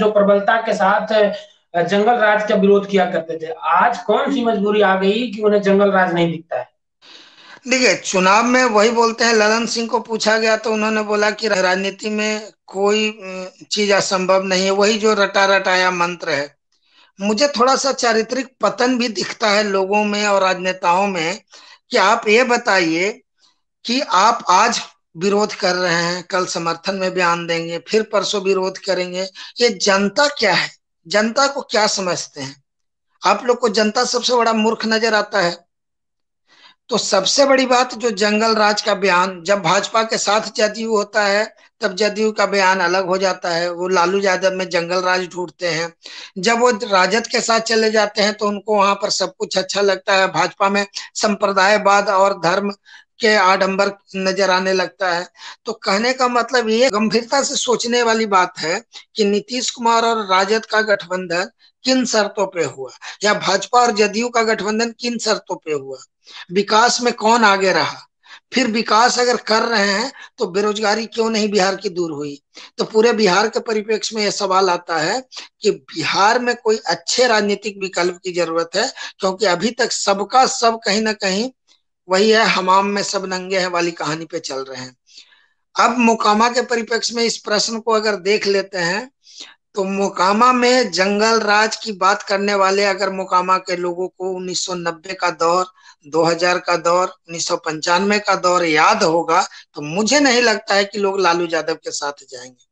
जो प्रबलता के साथ जंगल राज का विरोध किया करते थे आज कौन सी मजबूरी आ गई कि उन्हें जंगल राज नहीं दिखता है देखिए चुनाव में वही बोलते हैं ललन सिंह को पूछा गया तो उन्होंने बोला कि राजनीति में कोई चीज असंभव नहीं है वही जो रटा रटाया मंत्र है मुझे थोड़ा सा चारित्रिक पतन भी दिखता है लोगों में और राजनेताओं में कि आप ये बताइए कि आप आज विरोध कर रहे हैं कल समर्थन में बयान देंगे फिर परसों विरोध करेंगे ये जनता क्या है जनता को क्या समझते हैं आप लोग को जनता सबसे बड़ा मूर्ख नजर आता है तो सबसे बड़ी बात जो जंगल राज का बयान जब भाजपा के साथ जदयू होता है तब जदयू का बयान अलग हो जाता है वो लालू यादव में जंगल राज ढूंढते हैं जब वो राजद के साथ चले जाते हैं तो उनको वहां पर सब कुछ अच्छा लगता है भाजपा में संप्रदायवाद और धर्म के आडंबर नजर आने लगता है तो कहने का मतलब ये गंभीरता से सोचने वाली बात है कि नीतीश कुमार और राजद का गठबंधन किन शर्तों पे हुआ या भाजपा और जदयू का गठबंधन किन शर्तों पे हुआ विकास में कौन आगे रहा फिर विकास अगर कर रहे हैं तो बेरोजगारी क्यों नहीं बिहार की दूर हुई तो पूरे बिहार के परिप्रेक्ष्य में यह सवाल आता है कि बिहार में कोई अच्छे राजनीतिक विकल्प की जरूरत है क्योंकि अभी तक सबका सब कहीं ना कहीं वही है हमाम में सब नंगे हैं वाली कहानी पे चल रहे हैं अब मोकामा के परिप्रेक्ष्य में इस प्रश्न को अगर देख लेते हैं तो मोकामा में जंगल राज की बात करने वाले अगर मोकामा के लोगों को 1990 का दौर 2000 का दौर उन्नीस का दौर याद होगा तो मुझे नहीं लगता है कि लोग लालू यादव के साथ जाएंगे